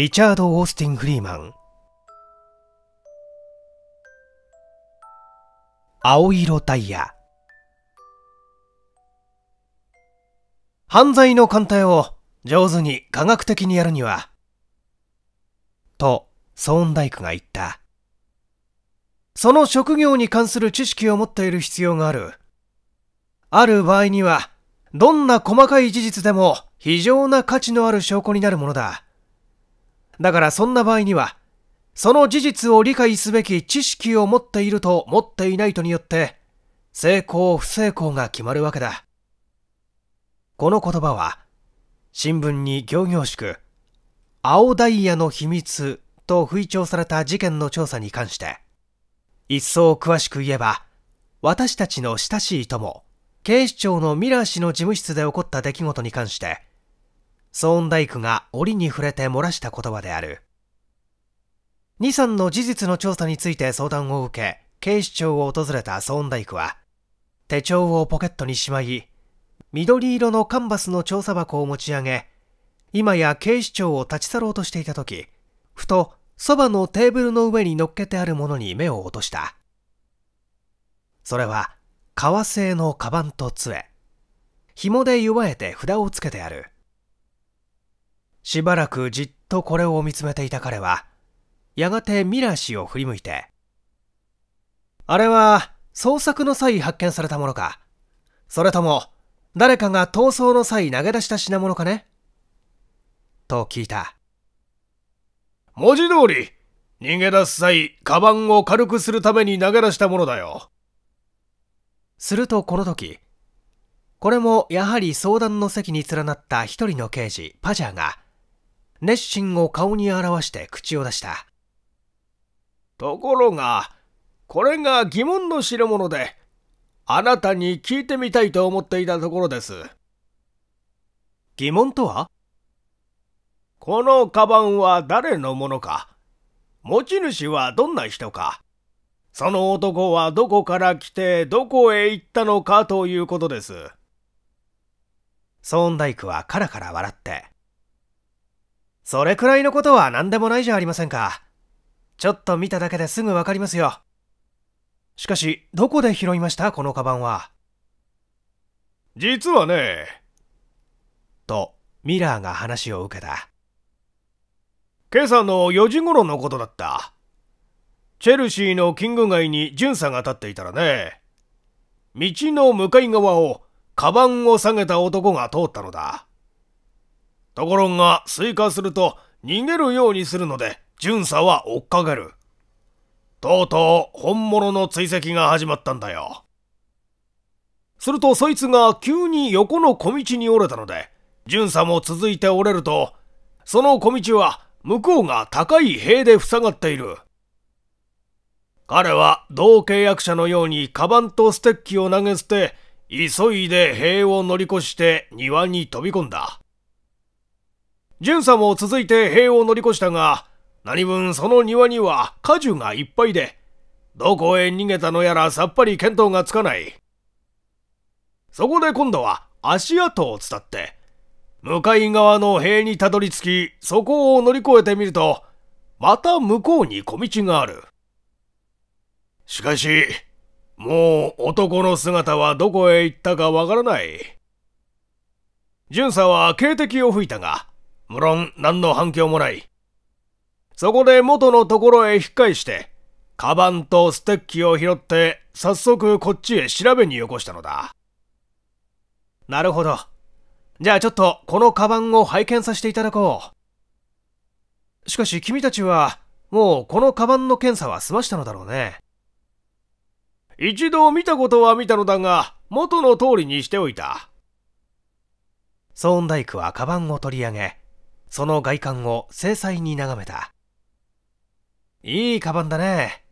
リチャード・オースティン・フリーマン青色タイヤ犯罪の鑑定を上手に科学的にやるには、とソーンダイクが言った。その職業に関する知識を持っている必要がある。ある場合には、どんな細かい事実でも非常な価値のある証拠になるものだ。だからそんな場合には、その事実を理解すべき知識を持っていると持っていないとによって、成功不成功が決まるわけだ。この言葉は、新聞に行々しく、青ダイヤの秘密と吹聴された事件の調査に関して、一層詳しく言えば、私たちの親しい友、警視庁のミラー氏の事務室で起こった出来事に関して、騒音大工クが折に触れて漏らした言葉である。2、3の事実の調査について相談を受け、警視庁を訪れたソーン工は、手帳をポケットにしまい、緑色のカンバスの調査箱を持ち上げ、今や警視庁を立ち去ろうとしていた時、ふとそばのテーブルの上に乗っけてあるものに目を落とした。それは、革製のカバンと杖。紐で弱えて札をつけてある。しばらくじっとこれを見つめていた彼は、やがてミラー氏を振り向いて、あれは捜索の際発見されたものかそれとも誰かが逃走の際投げ出した品物かねと聞いた。文字通り、逃げ出す際、カバンを軽くするために投げ出したものだよ。するとこの時、これもやはり相談の席に連なった一人の刑事、パジャーが、熱心を顔に表して口を出した。ところが、これが疑問の代物で、あなたに聞いてみたいと思っていたところです。疑問とはこのカバンは誰のものか、持ち主はどんな人か、その男はどこから来てどこへ行ったのかということです。ソーンダイクはカラカラ笑って、それくらいのことは何でもないじゃありませんか。ちょっと見ただけですぐわかりますよ。しかし、どこで拾いましたこのカバンは。実はね。と、ミラーが話を受けた。今朝の4時頃のことだった。チェルシーのキング街に巡査が立っていたらね、道の向かい側を、カバンを下げた男が通ったのだ。ところが、追加すると逃げるようにするので、巡査は追っかける。とうとう本物の追跡が始まったんだよ。するとそいつが急に横の小道に折れたので、巡査も続いて折れると、その小道は向こうが高い塀で塞がっている。彼は同契約者のようにカバンとステッキを投げ捨て、急いで塀を乗り越して庭に飛び込んだ。巡査も続いて塀を乗り越したが、何分その庭には果樹がいっぱいで、どこへ逃げたのやらさっぱり見当がつかない。そこで今度は足跡を伝って、向かい側の塀にたどり着き、そこを乗り越えてみると、また向こうに小道がある。しかし、もう男の姿はどこへ行ったかわからない。巡査は警笛を吹いたが、無論何の反響もない。そこで元のところへ引っ返して、カバンとステッキを拾って早速こっちへ調べによこしたのだ。なるほど。じゃあちょっとこのカバンを拝見させていただこう。しかし君たちはもうこのカバンの検査は済ましたのだろうね。一度見たことは見たのだが、元の通りにしておいた。ソーンダイクはカバンを取り上げ、その外観を精細に眺めた。いいカバンだね。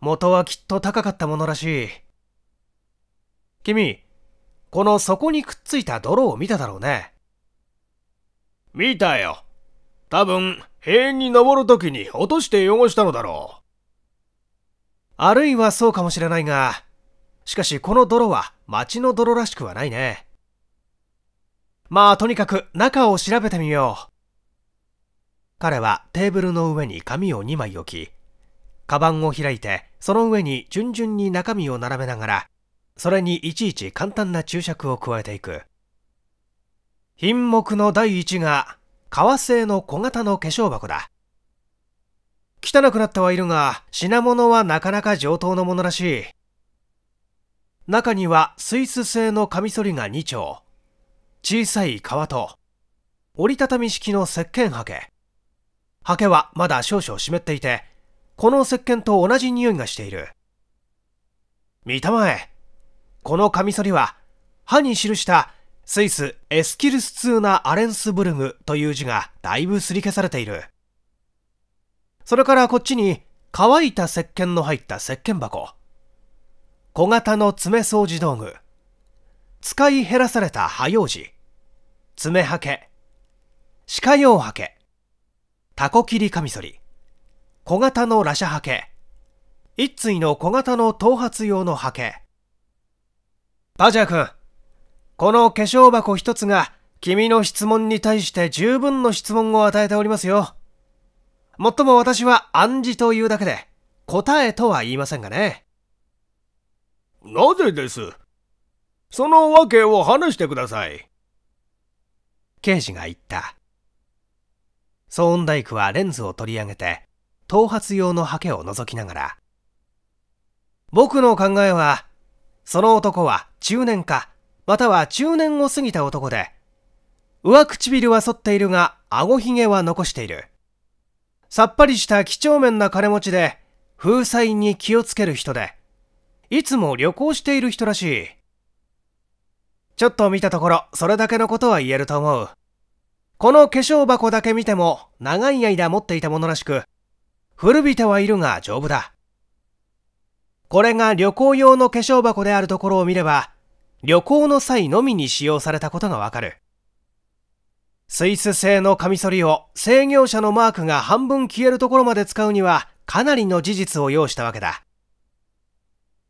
元はきっと高かったものらしい。君、この底にくっついた泥を見ただろうね。見たよ。多分、塀に登るときに落として汚したのだろう。あるいはそうかもしれないが、しかしこの泥は町の泥らしくはないね。まあとにかく中を調べてみよう。彼はテーブルの上に紙を2枚置き、カバンを開いて、その上に順々に中身を並べながら、それにいちいち簡単な注釈を加えていく。品目の第1が、革製の小型の化粧箱だ。汚くなってはいるが、品物はなかなか上等のものらしい。中にはスイス製のカミソリが2丁、小さい革と、折りたたみ式の石鹸刷毛、刷毛はまだ少々湿っていて、この石鹸と同じ匂いがしている。見たまえ。このカミソリは、歯に記したスイスエスキルスツーナ・アレンスブルグという字がだいぶすり消されている。それからこっちに乾いた石鹸の入った石鹸箱。小型の爪掃除道具。使い減らされた歯用紙。爪はけ。歯科用はけ。タコ切りカミソリ、小型のラシャハケ、一対の小型の頭髪用のハケ。パジャー君、この化粧箱一つが君の質問に対して十分の質問を与えておりますよ。もっとも私は暗示というだけで、答えとは言いませんがね。なぜですその訳を話してください。刑事が言った。ソーンダイクはレンズを取り上げて、頭髪用のハケを覗きながら、僕の考えは、その男は中年か、または中年を過ぎた男で、上唇は反っているが、顎ひげは残している。さっぱりした几帳面な金持ちで、風災に気をつける人で、いつも旅行している人らしい。ちょっと見たところ、それだけのことは言えると思う。この化粧箱だけ見ても長い間持っていたものらしく、古びてはいるが丈夫だ。これが旅行用の化粧箱であるところを見れば、旅行の際のみに使用されたことがわかる。スイス製のカミソリを制御者のマークが半分消えるところまで使うにはかなりの事実を要したわけだ。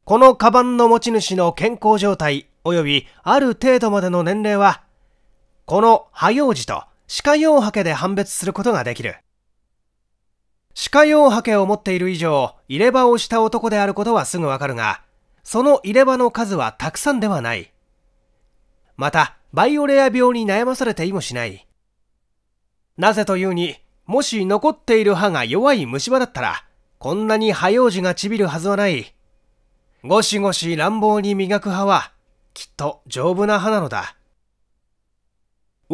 このカバンの持ち主の健康状態及びある程度までの年齢は、この破用時と歯科用ハケで判別することができる。歯科用ハケを持っている以上、入れ歯をした男であることはすぐわかるが、その入れ歯の数はたくさんではない。また、バイオレア病に悩まされていもしない。なぜというに、もし残っている歯が弱い虫歯だったら、こんなに歯用児がちびるはずはない。ゴシゴシ乱暴に磨く歯は、きっと丈夫な歯なのだ。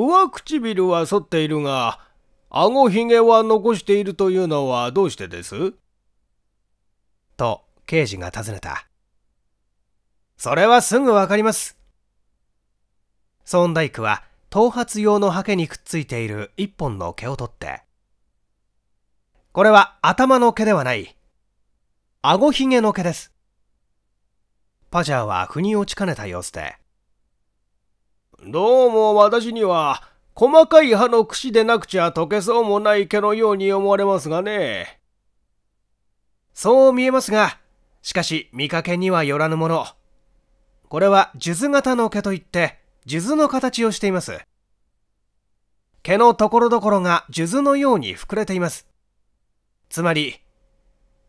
上唇は反っているが、顎ひげは残しているというのはどうしてですと、刑事が尋ねた。それはすぐわかります。ソンダイクは、頭髪用のハケにくっついている一本の毛を取って、これは頭の毛ではない、顎ひげの毛です。パジャーは腑に落ちかねた様子で、どうも私には、細かい歯の櫛でなくちゃ溶けそうもない毛のように思われますがね。そう見えますが、しかし見かけにはよらぬもの。これは数珠型の毛といって、数珠の形をしています。毛のところどころが数珠のように膨れています。つまり、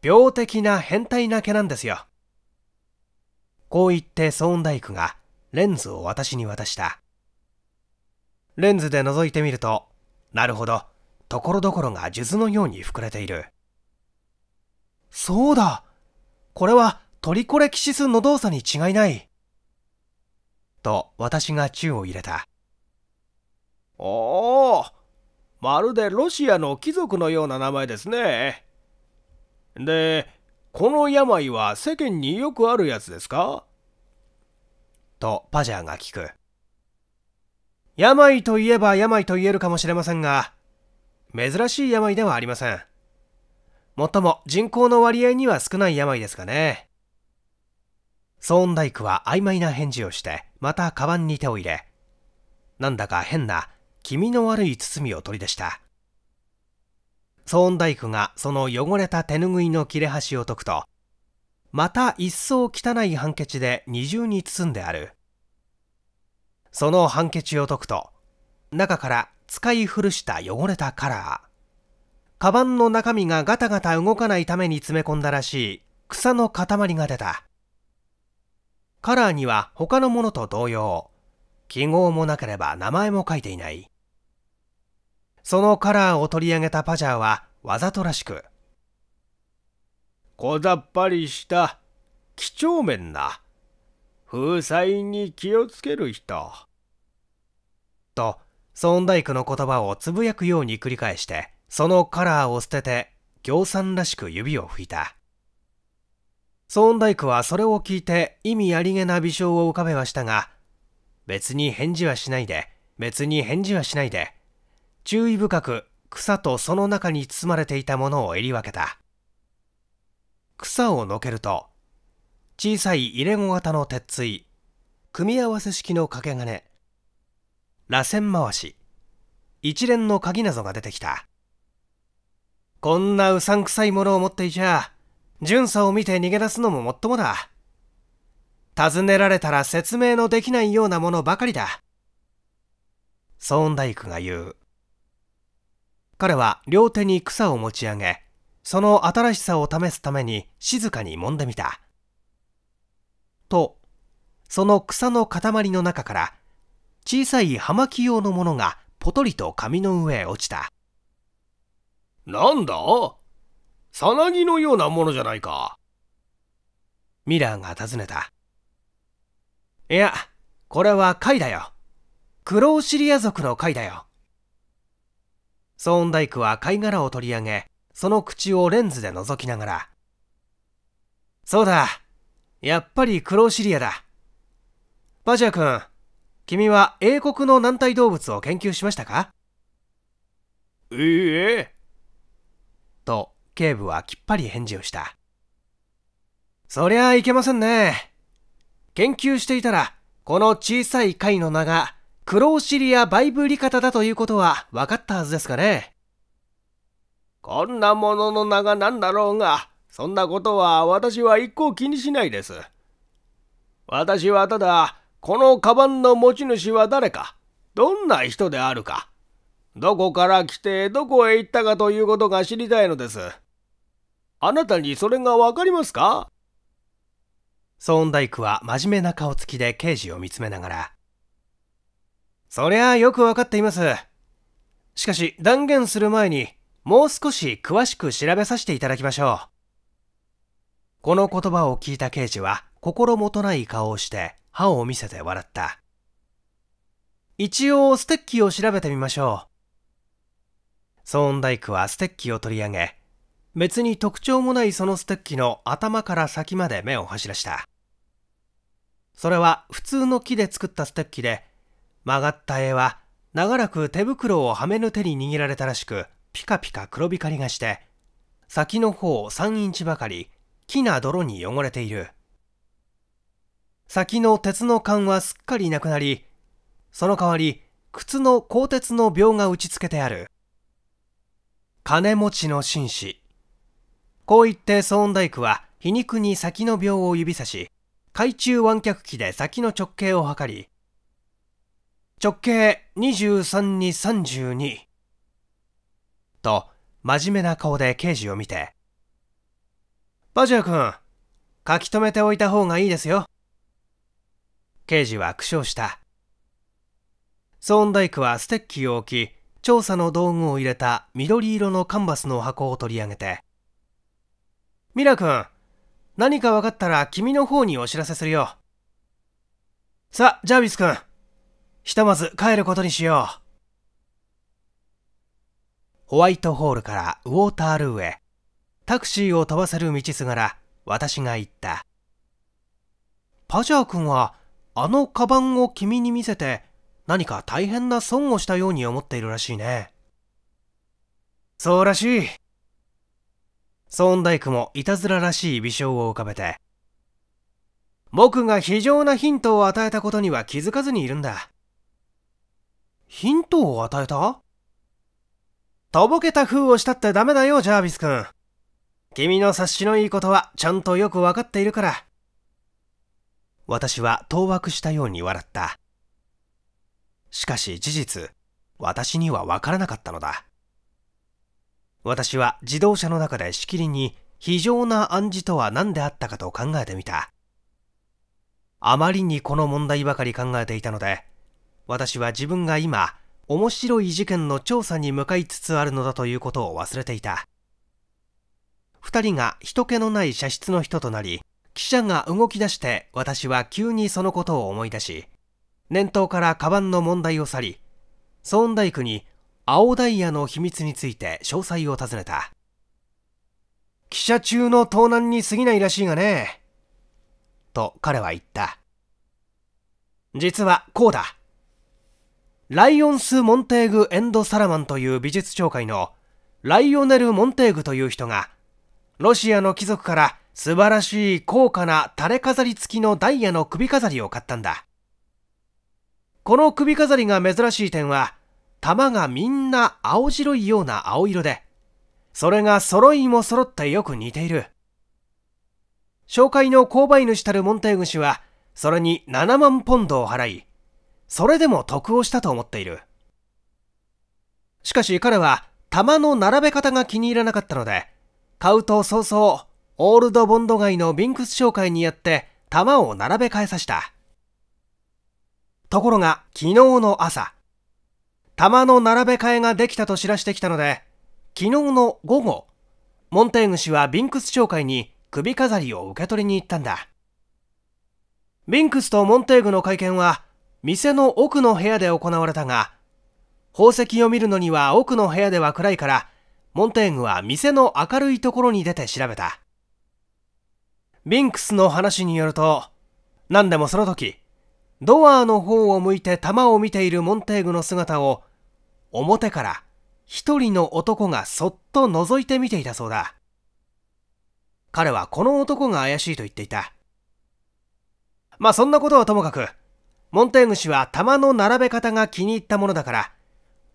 病的な変態な毛なんですよ。こう言ってソーンダイクがレンズを私に渡した。レンズで覗いてみると、なるほど、ところどころが数珠のように膨れている。そうだこれはトリコレキシスの動作に違いない。と私が宙を入れた。おおまるでロシアの貴族のような名前ですね。で、この病は世間によくあるやつですかとパジャーが聞く。病といえば病と言えるかもしれませんが、珍しい病ではありません。もっとも人口の割合には少ない病ですかね。ソーンダイクは曖昧な返事をして、またカバンに手を入れ、なんだか変な気味の悪い包みを取り出した。ソーンダイクがその汚れた手ぬぐいの切れ端を解くと、また一層汚いハンケチで二重に包んであるそのハンケチを解くと中から使い古した汚れたカラーカバンの中身がガタガタ動かないために詰め込んだらしい草の塊が出たカラーには他のものと同様記号もなければ名前も書いていないそのカラーを取り上げたパジャーはわざとらしく小ざっぱりした几帳面な風采に気をつける人。とソーンダイクの言葉をつぶやくように繰り返してそのカラーを捨てて行さんらしく指を拭いたソーンダイクはそれを聞いて意味ありげな微笑を浮かべはしたが別に返事はしないで別に返事はしないで注意深く草とその中に包まれていたものを襟分けた草をのけると小さい入れ子型の鉄椎組み合わせ式の掛け金螺旋回し一連の鍵謎が出てきたこんなうさんくさいものを持っていちゃ巡査を見て逃げ出すのももっともだ尋ねられたら説明のできないようなものばかりだソーンダイクが言う彼は両手に草を持ち上げその新しさを試すために静かに揉んでみた。と、その草の塊の中から小さい葉巻用のものがポトリと紙の上へ落ちた。なんださなぎのようなものじゃないか。ミラーが尋ねた。いや、これは貝だよ。クローシリア族の貝だよ。ソーンダイクは貝殻を取り上げ、その口をレンズで覗きながら、そうだ、やっぱりクローシリアだ。バジャー君、君は英国の軟体動物を研究しましたかええ。と、警部はきっぱり返事をした。そりゃあいけませんね。研究していたら、この小さい貝の名が、クローシリア・バイブリカタだということは分かったはずですかね。こんなものの名が何だろうが、そんなことは私は一向気にしないです。私はただ、このカバンの持ち主は誰か、どんな人であるか、どこから来てどこへ行ったかということが知りたいのです。あなたにそれがわかりますかソーンダイクは真面目な顔つきで刑事を見つめながら、そりゃあよくわかっています。しかし断言する前に、もう少し詳しく調べさせていただきましょう。この言葉を聞いた刑事は心もとない顔をして歯を見せて笑った。一応ステッキを調べてみましょう。ソーンダイクはステッキを取り上げ、別に特徴もないそのステッキの頭から先まで目を走らした。それは普通の木で作ったステッキで、曲がった絵は長らく手袋をはめぬ手に握られたらしく、ピカピカ黒光りがして先の方3インチばかり木な泥に汚れている先の鉄の缶はすっかりなくなりその代わり靴の鋼鉄の鋲が打ち付けてある金持ちの紳士こう言ってソーンダイクは皮肉に先の鋲を指さし海中湾脚機で先の直径を測り直径23に32と真面目な顔で刑事を見て、バジュア君、書き留めておいた方がいいですよ。刑事は苦笑した。ソーンダイクはステッキを置き、調査の道具を入れた緑色のカンバスの箱を取り上げて、ミラ君、何か分かったら君の方にお知らせするよ。さあ、ジャービス君、ひとまず帰ることにしよう。ホワイトホールからウォータールーへ。タクシーを飛ばせる道すがら、私が言った。パジャー君は、あのカバンを君に見せて、何か大変な損をしたように思っているらしいね。そうらしい。ソーンダイクもいたずららしい微笑を浮かべて。僕が非常なヒントを与えたことには気づかずにいるんだ。ヒントを与えたとぼけた風をしたってダメだよ、ジャービス君。君の察しのいいことはちゃんとよくわかっているから。私は当惑したように笑った。しかし事実、私にはわからなかったのだ。私は自動車の中でしきりに非常な暗示とは何であったかと考えてみた。あまりにこの問題ばかり考えていたので、私は自分が今面白い事件の調査に向かいつつあるのだということを忘れていた2人が人気のない茶室の人となり記者が動き出して私は急にそのことを思い出し念頭からカバンの問題を去りソーンダイクに青ダイヤの秘密について詳細を尋ねた記者中の盗難に過ぎないらしいがねと彼は言った実はこうだライオンス・モンテーグ・エンド・サラマンという美術協会のライオネル・モンテーグという人が、ロシアの貴族から素晴らしい高価な垂れ飾り付きのダイヤの首飾りを買ったんだ。この首飾りが珍しい点は、玉がみんな青白いような青色で、それが揃いも揃ってよく似ている。紹介の購買主たるモンテーグ氏は、それに7万ポンドを払い、それでも得をしたと思っている。しかし彼は玉の並べ方が気に入らなかったので、買うと早々、オールドボンド街のビンクス商会にやって玉を並べ替えさせた。ところが昨日の朝、玉の並べ替えができたと知らしてきたので、昨日の午後、モンテーグ氏はビンクス商会に首飾りを受け取りに行ったんだ。ビンクスとモンテーグの会見は店の奥の部屋で行われたが、宝石を見るのには奥の部屋では暗いから、モンテーグは店の明るいところに出て調べた。ビンクスの話によると、何でもその時、ドアの方を向いて弾を見ているモンテーグの姿を、表から一人の男がそっと覗いて見ていたそうだ。彼はこの男が怪しいと言っていた。まあそんなことはともかく、モンテーグ氏は玉の並べ方が気に入ったものだから、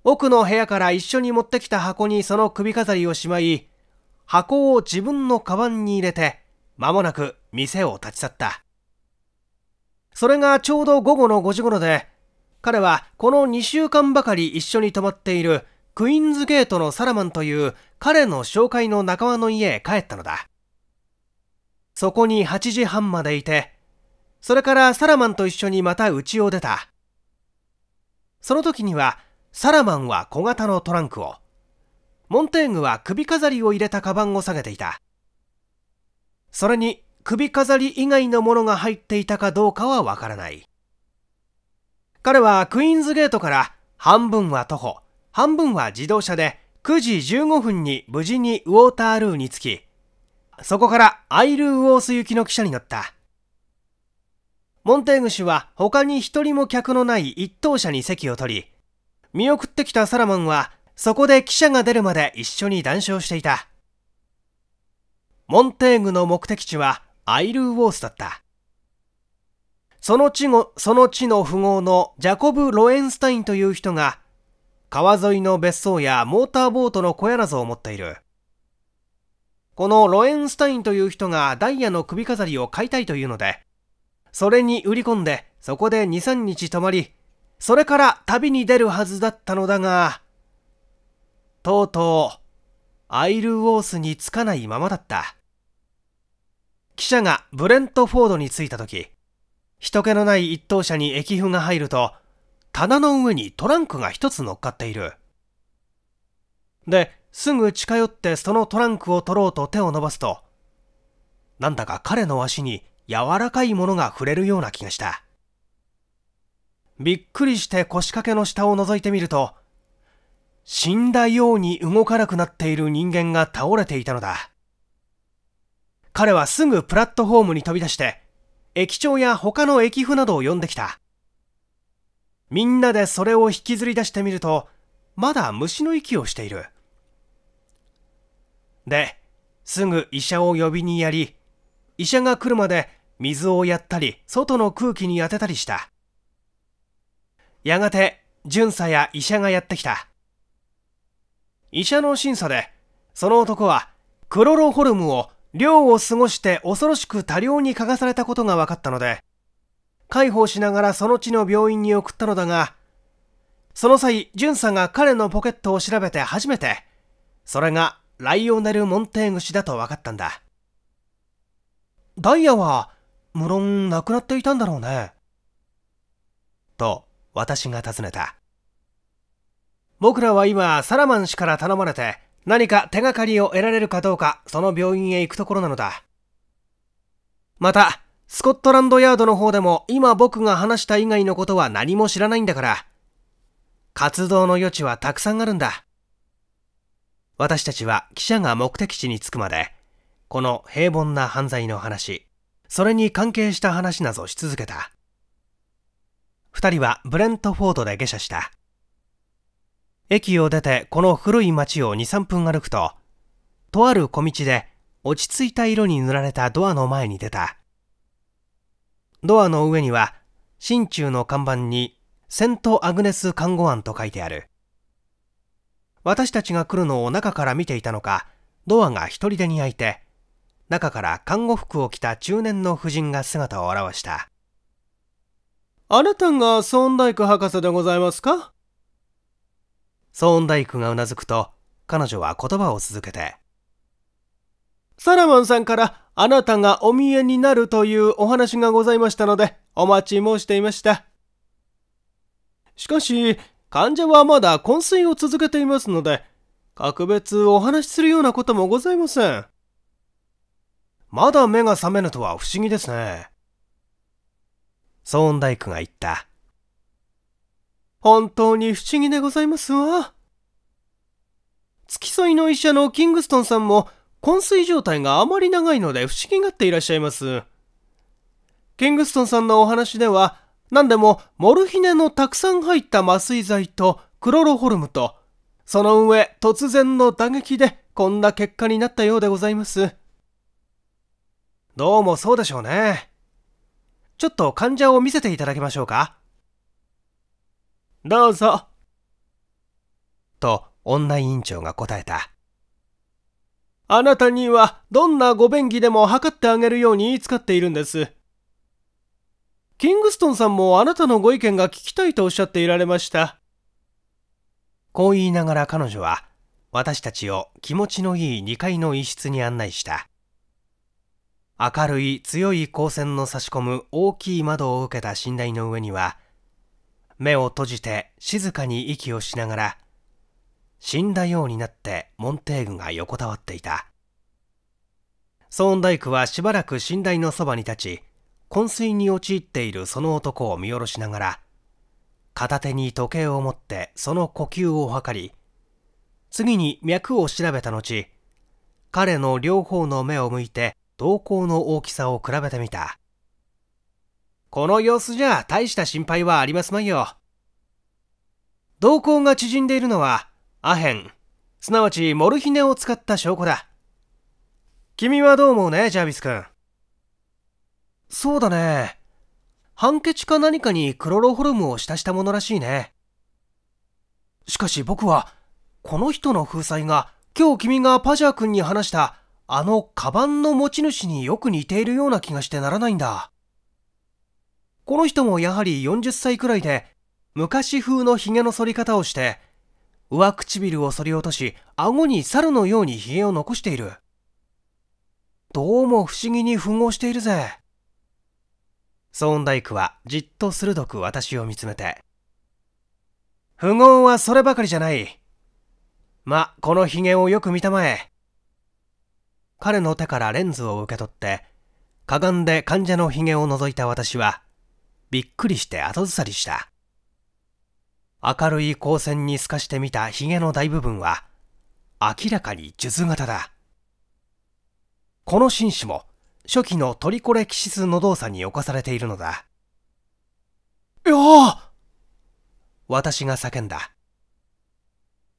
奥の部屋から一緒に持ってきた箱にその首飾りをしまい、箱を自分のカバンに入れて、間もなく店を立ち去った。それがちょうど午後の5時頃で、彼はこの2週間ばかり一緒に泊まっているクイーンズゲートのサラマンという彼の紹介の仲間の家へ帰ったのだ。そこに8時半までいて、それからサラマンと一緒にまた家を出た。その時には、サラマンは小型のトランクを、モンテーグは首飾りを入れたカバンを下げていた。それに首飾り以外のものが入っていたかどうかはわからない。彼はクイーンズゲートから半分は徒歩、半分は自動車で9時15分に無事にウォータールーに着き、そこからアイルーウォース行きの汽車に乗った。モンテーグ氏は他に一人も客のない一等車に席を取り、見送ってきたサラマンはそこで記者が出るまで一緒に談笑していた。モンテーグの目的地はアイルウォースだった。その地の、その地の富豪のジャコブ・ロエンスタインという人が、川沿いの別荘やモーターボートの小屋などを持っている。このロエンスタインという人がダイヤの首飾りを買いたいというので、それに売り込んで、そこで2、3日泊まり、それから旅に出るはずだったのだが、とうとう、アイルウォースに着かないままだった。記者がブレントフォードに着いた時、人気のない一等車に液譜が入ると、棚の上にトランクが一つ乗っかっている。で、すぐ近寄ってそのトランクを取ろうと手を伸ばすと、なんだか彼の足に柔らかいものが触れるような気がした。びっくりして腰掛けの下を覗いてみると、死んだように動かなくなっている人間が倒れていたのだ。彼はすぐプラットホームに飛び出して、駅長や他の駅譜などを呼んできた。みんなでそれを引きずり出してみると、まだ虫の息をしている。で、すぐ医者を呼びにやり、医者が来るまで水をやったり外の空気に当てたりしたやがて巡査や医者がやってきた医者の審査でその男はクロロホルムを量を過ごして恐ろしく多量に嗅がされたことが分かったので介抱しながらその地の病院に送ったのだがその際巡査が彼のポケットを調べて初めてそれがライオネル・モンテーグ氏だと分かったんだダイヤは、無論なくなっていたんだろうね。と、私が尋ねた。僕らは今、サラマン氏から頼まれて、何か手がかりを得られるかどうか、その病院へ行くところなのだ。また、スコットランドヤードの方でも今僕が話した以外のことは何も知らないんだから、活動の余地はたくさんあるんだ。私たちは記者が目的地に着くまでこの平凡な犯罪の話、それに関係した話などし続けた。2人はブレントフォードで下車した。駅を出てこの古い町を2、3分歩くと、とある小道で落ち着いた色に塗られたドアの前に出た。ドアの上には、心中の看板にセント・アグネス看護案と書いてある。私たちが来るのを中から見ていたのか、ドアが一人でに開いて、中から看護服を着た中年の婦人が姿を現したあなたがソーンダイク博士でございますかソーンダイクがうなずくと彼女は言葉を続けてサラマンさんからあなたがお見えになるというお話がございましたのでお待ち申していましたしかし患者はまだ昏睡を続けていますので格別お話しするようなこともございませんまだ目が覚めぬとは不思議ですね。ソーン工が言った。本当に不思議でございますわ。付き添いの医者のキングストンさんも、昏睡状態があまり長いので不思議がっていらっしゃいます。キングストンさんのお話では、何でもモルヒネのたくさん入った麻酔剤とクロロホルムと、その上突然の打撃でこんな結果になったようでございます。どうもそうでしょうね。ちょっと患者を見せていただけましょうか。どうぞ。と、女委員長が答えた。あなたにはどんなご便宜でも測ってあげるように言い使っているんです。キングストンさんもあなたのご意見が聞きたいとおっしゃっていられました。こう言いながら彼女は私たちを気持ちのいい2階の一室に案内した。明るい強い光線の差し込む大きい窓を受けた寝台の上には、目を閉じて静かに息をしながら、死んだようになってモンテーグが横たわっていた。ソーンダイクはしばらく寝台のそばに立ち、昏睡に陥っているその男を見下ろしながら、片手に時計を持ってその呼吸を測り、次に脈を調べた後、彼の両方の目を向いて瞳孔の大きさを比べてみた。この様子じゃ大した心配はありますまいよ。瞳孔が縮んでいるのはアヘン、すなわちモルヒネを使った証拠だ。君はどう思うね、ジャービス君。そうだね。ハンケチか何かにクロロホルムを浸したものらしいね。しかし僕は、この人の風采が今日君がパジャー君に話したあのカバンの持ち主によく似ているような気がしてならないんだ。この人もやはり40歳くらいで、昔風の髭の剃り方をして、上唇を剃り落とし、顎に猿のように髭を残している。どうも不思議に符合しているぜ。ソーンダイクはじっと鋭く私を見つめて。符号はそればかりじゃない。ま、このヒゲをよく見たまえ。彼の手からレンズを受け取って、かがんで患者の髭を覗いた私は、びっくりして後ずさりした。明るい光線に透かしてみた髭の大部分は、明らかに数珠型だ。この紳士も、初期のトリコレキシスの動作に侵されているのだ。いやあ私が叫んだ。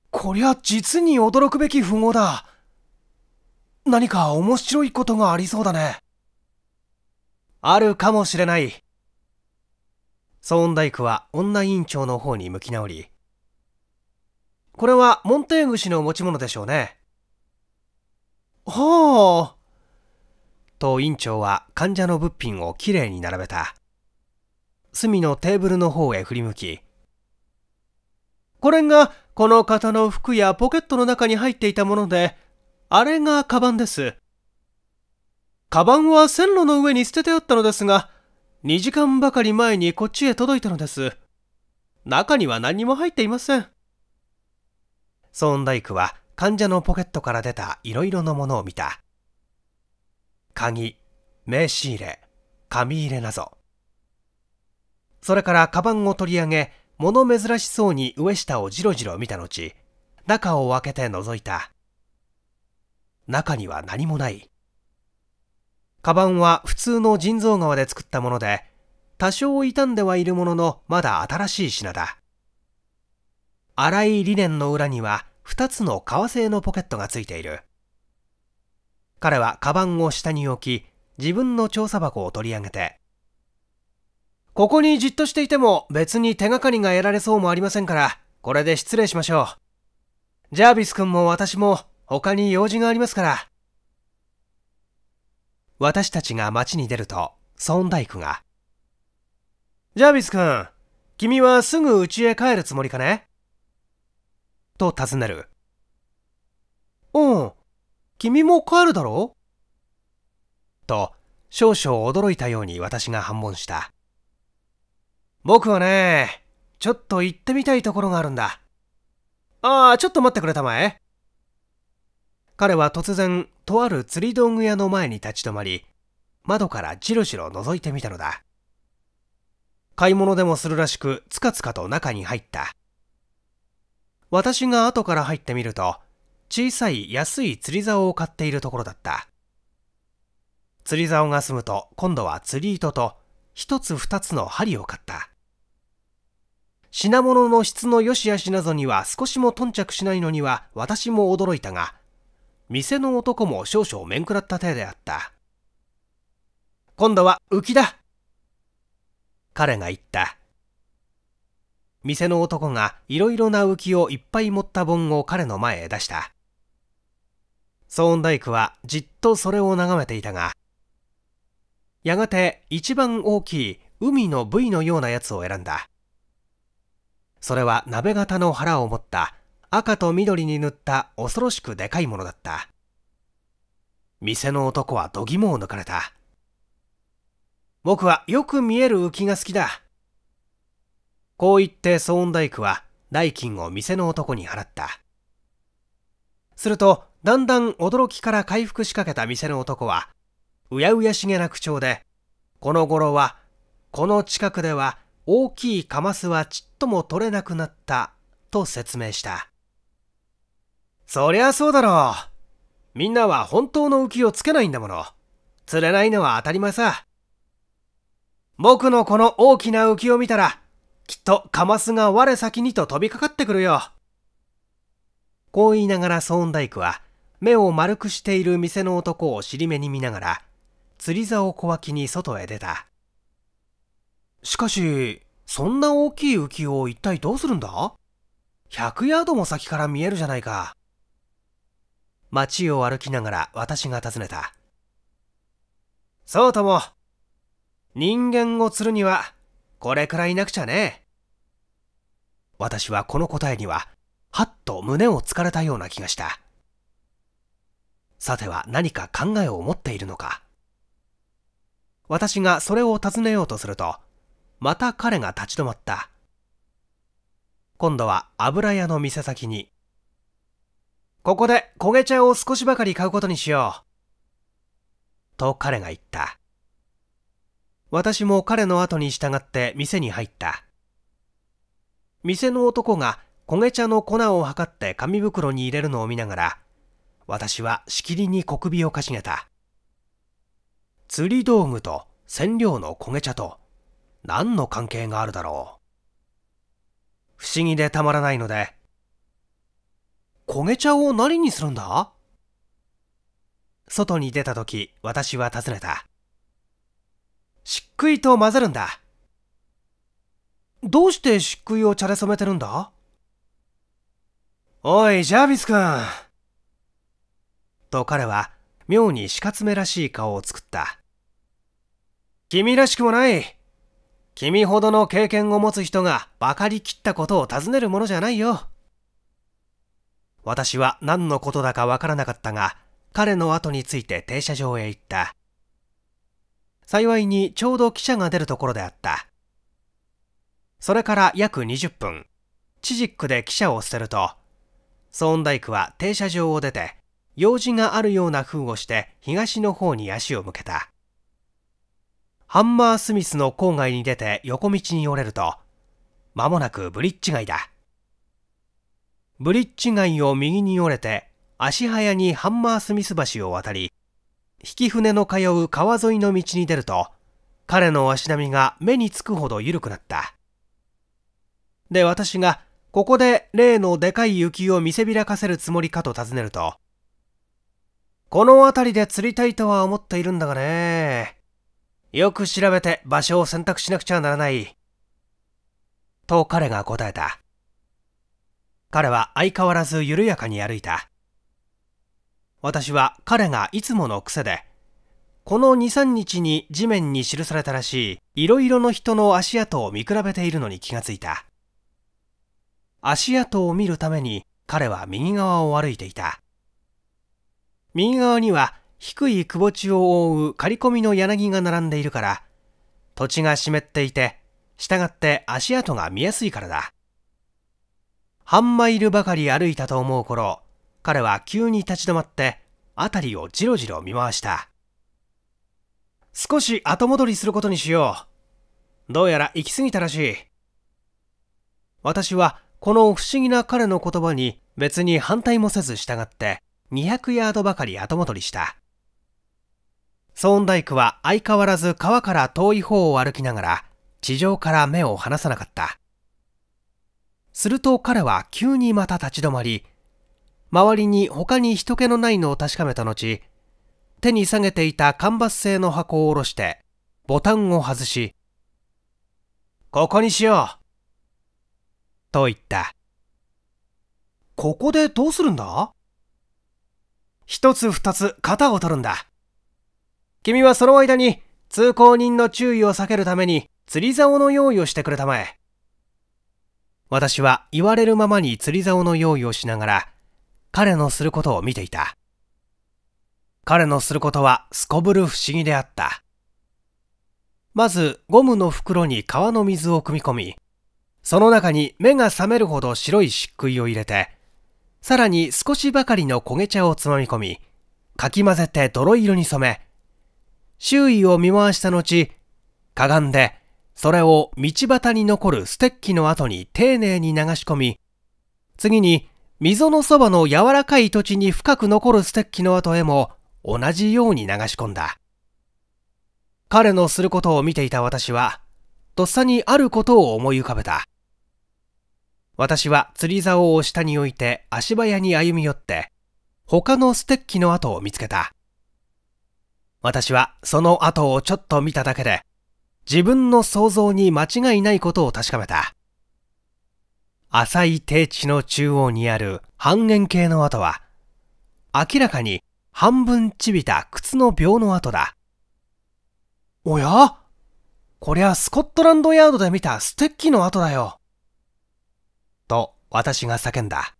こりゃ実に驚くべき符号だ。何か面白いことがありそうだね。あるかもしれない。ソーンダイクは女委員長の方に向き直り。これはモンテーグ氏の持ち物でしょうね。はあ。と員長は患者の物品をきれいに並べた。隅のテーブルの方へ振り向き。これがこの方の服やポケットの中に入っていたもので、あれがカバンです。カバンは線路の上に捨ててあったのですが、2時間ばかり前にこっちへ届いたのです。中には何も入っていません。ソーンダイクは患者のポケットから出た色々なものを見た。鍵、名刺入れ、紙入れなど。それからカバンを取り上げ、物珍しそうに上下をじろじろ見た後、中を開けて覗いた。中には何もない。カバンは普通の腎臓革で作ったもので、多少傷んではいるものの、まだ新しい品だ。粗いリネンの裏には2つの革製のポケットがついている。彼はカバンを下に置き、自分の調査箱を取り上げて、ここにじっとしていても別に手がかりが得られそうもありませんから、これで失礼しましょう。ジャービス君も私も他に用事がありますから。私たちが街に出ると、孫大工が。ジャービス君、君はすぐ家へ帰るつもりかねと尋ねる。うん、君も帰るだろうと、少々驚いたように私が反問した。僕はね、ちょっと行ってみたいところがあるんだ。ああ、ちょっと待ってくれたまえ。彼は突然、とある釣り道具屋の前に立ち止まり、窓からじろじろ覗いてみたのだ。買い物でもするらしく、つかつかと中に入った。私が後から入ってみると、小さい安い釣り竿を買っているところだった。釣り竿が済むと、今度は釣り糸と、一つ二つの針を買った。品物の質の良し悪しなどには少しも頓着しないのには私も驚いたが、店の男も少々面食らった手であった。今度は浮きだ彼が言った。店の男がいろいろな浮きをいっぱい持った盆を彼の前へ出した。ソーンダイクはじっとそれを眺めていたが、やがて一番大きい海の部位のようなやつを選んだ。それは鍋型の腹を持った赤と緑に塗った恐ろしくでかいものだった店の男は度肝を抜かれた僕はよく見える浮きが好きだこう言ってソーンダイクは代金を店の男に払ったするとだんだん驚きから回復しかけた店の男はうやうやしげな口調でこの頃はこの近くでは大きいカマスはちっとも取れなくなったと説明したそりゃそうだろう。みんなは本当の浮きをつけないんだもの。釣れないのは当たり前さ。僕のこの大きな浮きを見たら、きっとカマスが我先にと飛びかかってくるよ。こう言いながらソーンダイクは、目を丸くしている店の男を尻目に見ながら、釣り竿を小脇に外へ出た。しかし、そんな大きい浮きを一体どうするんだ ?100 ヤードも先から見えるじゃないか。街を歩きながら私が尋ねた。そうとも、人間を釣るには、これくらいなくちゃね。私はこの答えには、はっと胸をつかれたような気がした。さては何か考えを持っているのか。私がそれを尋ねようとすると、また彼が立ち止まった。今度は油屋の店先にここで焦げ茶を少しばかり買うことにしよう。と彼が言った。私も彼の後に従って店に入った。店の男が焦げ茶の粉を測って紙袋に入れるのを見ながら、私はしきりに小首をかしげた。釣り道具と染料の焦げ茶と何の関係があるだろう。不思議でたまらないので、焦げ茶を何にするんだ外に出た時、私は尋ねた。漆喰と混ぜるんだ。どうして漆喰を茶で染めてるんだおい、ジャービス君。と彼は、妙にしかつめらしい顔を作った。君らしくもない。君ほどの経験を持つ人がばかりきったことを尋ねるものじゃないよ。私は何のことだかわからなかったが、彼の後について停車場へ行った。幸いにちょうど記者が出るところであった。それから約20分、チジックで記者を捨てると、ソーンダイクは停車場を出て、用事があるような風をして東の方に足を向けた。ハンマースミスの郊外に出て横道に折れると、間もなくブリッジ街だ。ブリッジ街を右に折れて、足早にハンマースミス橋を渡り、引き船の通う川沿いの道に出ると、彼の足並みが目につくほど緩くなった。で、私が、ここで例のでかい雪を見せびらかせるつもりかと尋ねると、この辺りで釣りたいとは思っているんだがね。よく調べて場所を選択しなくちゃならない。と彼が答えた。彼は相変わらず緩やかに歩いた。私は彼がいつもの癖で、この2、3日に地面に記されたらしい色々の人の足跡を見比べているのに気がついた。足跡を見るために彼は右側を歩いていた。右側には低い窪地を覆う刈り込みの柳が並んでいるから、土地が湿っていて、従って足跡が見やすいからだ。半マイルばかり歩いたと思う頃、彼は急に立ち止まって、辺りをじろじろ見回した。少し後戻りすることにしよう。どうやら行き過ぎたらしい。私はこの不思議な彼の言葉に別に反対もせず従って200ヤードばかり後戻りした。ソーンダイクは相変わらず川から遠い方を歩きながら地上から目を離さなかった。すると彼は急にまた立ち止まり、周りに他に人気のないのを確かめた後、手に下げていた間伐製の箱を下ろして、ボタンを外し、ここにしようと言った。ここでどうするんだ一つ二つ型を取るんだ。君はその間に通行人の注意を避けるために釣り竿の用意をしてくれたまえ。私は言われるままに釣り竿の用意をしながら、彼のすることを見ていた。彼のすることはすこぶる不思議であった。まず、ゴムの袋に川の水を汲み込み、その中に目が覚めるほど白い漆喰を入れて、さらに少しばかりの焦げ茶をつまみ込み、かき混ぜて泥色に染め、周囲を見回した後、かがんでそれを道端に残るステッキの後に丁寧に流し込み、次に溝のそばの柔らかい土地に深く残るステッキの後へも同じように流し込んだ。彼のすることを見ていた私は、とっさにあることを思い浮かべた。私は釣り竿を下に置いて足早に歩み寄って、他のステッキの跡を見つけた。私はその後をちょっと見ただけで、自分の想像に間違いないことを確かめた。浅い低地の中央にある半円形の跡は、明らかに半分ちびた靴の病の跡だ。おやこりゃスコットランドヤードで見たステッキの跡だよ。と私が叫んだ。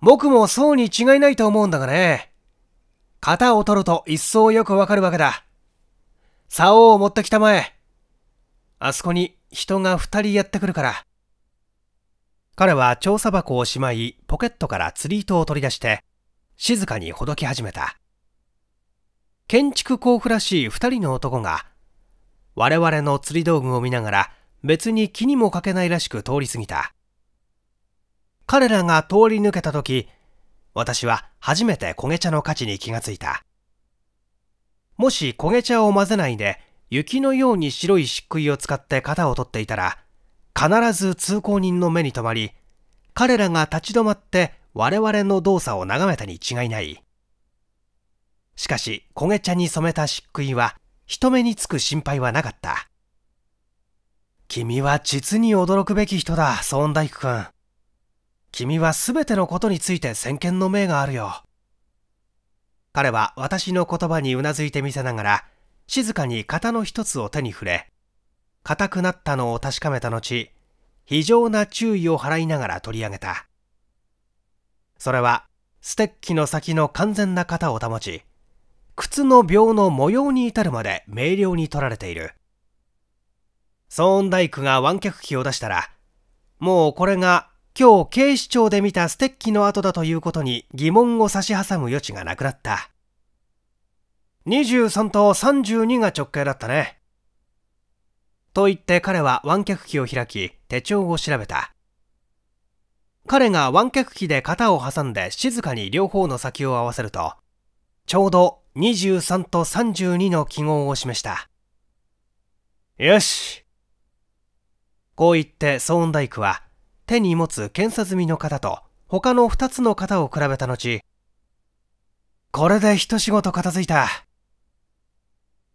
僕もそうに違いないと思うんだがね。型を取ると一層よくわかるわけだ。竿を持ってきたまえ。あそこに人が二人やってくるから。彼は調査箱をしまい、ポケットから釣り糸を取り出して、静かにほどき始めた。建築工夫らしい二人の男が、我々の釣り道具を見ながら、別に気にもかけないらしく通り過ぎた。彼らが通り抜けた時、私は初めて焦げ茶の価値に気がついた。もし焦げ茶を混ぜないで、雪のように白い漆喰を使って型を取っていたら、必ず通行人の目に留まり、彼らが立ち止まって我々の動作を眺めたに違いない。しかし、焦げ茶に染めた漆喰は、人目につく心配はなかった。君は実に驚くべき人だ、ソーンダ君。君は全てのことについて先見の明があるよ。彼は私の言葉にうなずいてみせながら、静かに型の一つを手に触れ、硬くなったのを確かめた後、非常な注意を払いながら取り上げた。それは、ステッキの先の完全な型を保ち、靴の病の模様に至るまで明瞭に取られている。ソーンダイクが湾脚機を出したら、もうこれが今日警視庁で見たステッキの跡だということに疑問を差し挟む余地がなくなった。23と32が直径だったね。と言って彼は湾曲機を開き手帳を調べた。彼が湾曲機で型を挟んで静かに両方の先を合わせると、ちょうど23と32の記号を示した。よし。こう言ってソーンダイクは手に持つ検査済みの方と他の2つの型を比べた後、これで一仕事片付いた。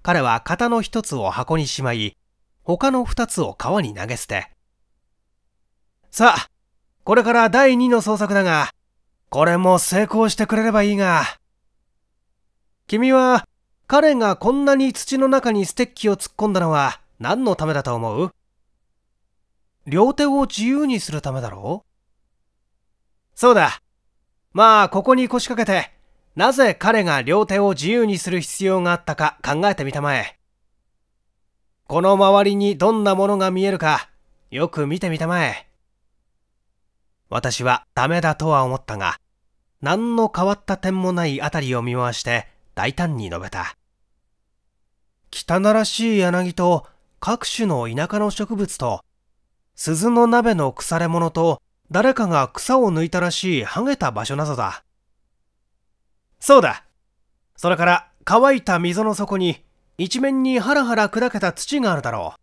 彼は型の1つを箱にしまい、他の2つを川に投げ捨て。さあ、これから第2の捜索だが、これも成功してくれればいいが。君は、彼がこんなに土の中にステッキを突っ込んだのは何のためだと思う両手を自由にするためだろうそうだ。まあ、ここに腰掛けて、なぜ彼が両手を自由にする必要があったか考えてみたまえ。この周りにどんなものが見えるか、よく見てみたまえ。私はダメだとは思ったが、何の変わった点もない辺りを見回して大胆に述べた。汚らしい柳と各種の田舎の植物と鈴の鍋の腐れ物と誰かが草を抜いたらしいはげた場所などだ。そうだ。それから乾いた溝の底に一面にハラハラ砕けた土があるだろう。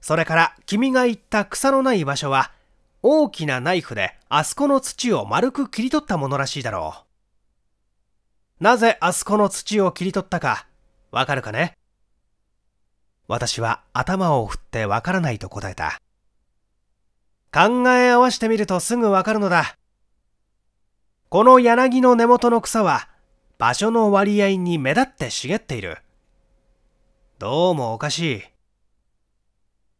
それから君が言った草のない場所は大きなナイフであそこの土を丸く切り取ったものらしいだろう。なぜあそこの土を切り取ったかわかるかね私は頭を振ってわからないと答えた。考え合わしてみるとすぐわかるのだ。この柳の根元の草は場所の割合に目立って茂っている。どうもおかしい。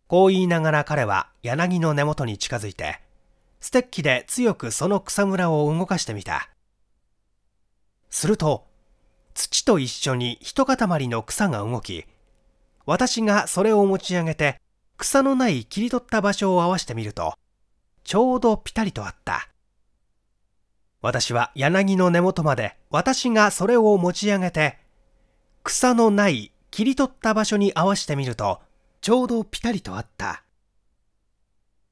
こう言いながら彼は柳の根元に近づいて、ステッキで強くその草むらを動かしてみた。すると、土と一緒に一塊の草が動き、私がそれを持ち上げて、草のない切り取った場所を合わせてみると、ちょうどピタリとあった。私は柳の根元まで私がそれを持ち上げて、草のない切り取った場所に合わせてみると、ちょうどピタリとあった。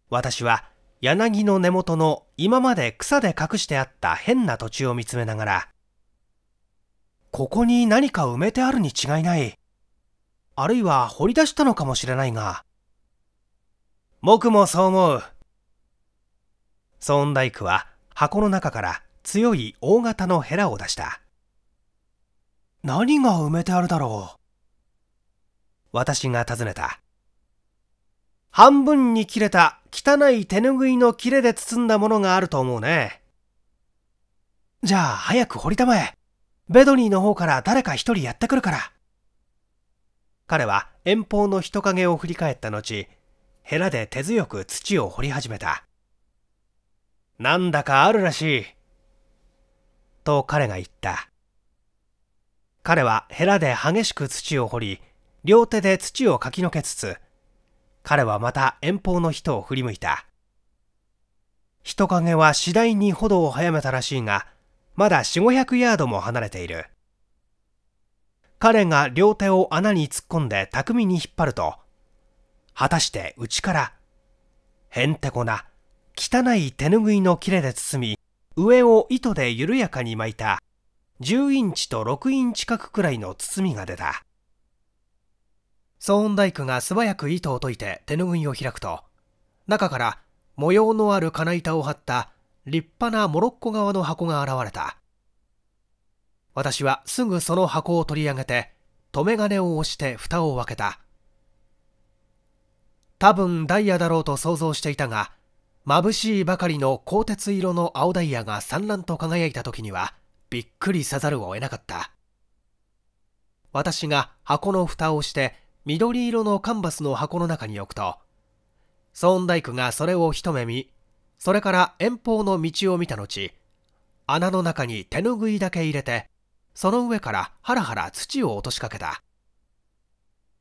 私は柳の根元の今まで草で隠してあった変な土地を見つめながら、ここに何か埋めてあるに違いない。あるいは掘り出したのかもしれないが。僕もそう思う。ソーンダイクは箱の中から強い大型のヘラを出した。何が埋めてあるだろう私が尋ねた。半分に切れた汚い手ぬぐいの切れで包んだものがあると思うね。じゃあ早く掘りたまえ。ベドニーの方から誰か一人やってくるから。彼は遠方の人影を振り返った後、ヘラで手強く土を掘り始めた。なんだかあるらしい。と彼が言った。彼はヘラで激しく土を掘り、両手で土をかきのけつつ、彼はまた遠方の人を振り向いた。人影は次第に歩道を早めたらしいが、まだ4、500ヤードも離れている。彼が両手を穴に突っ込んで巧みに引っ張ると、果たして内から、へんてこな、汚い手ぬぐいの切れで包み、上を糸で緩やかに巻いた、10インチと6インチ角くらいの包みが出た。ソーンダイクが素早く糸を解いて手ぬぐいを開くと、中から模様のある金板を張った立派なモロッコ側の箱が現れた。私はすぐその箱を取り上げて、留め金を押して蓋を開けた。多分ダイヤだろうと想像していたが、眩しいばかりの鋼鉄色の青ダイヤが散乱と輝いた時には、びっくりせざるを得なかった。私が箱の蓋をして緑色のカンバスの箱の中に置くとソーンダイクがそれを一目見それから遠方の道を見た後穴の中に手ぬぐいだけ入れてその上からハラハラ土を落としかけた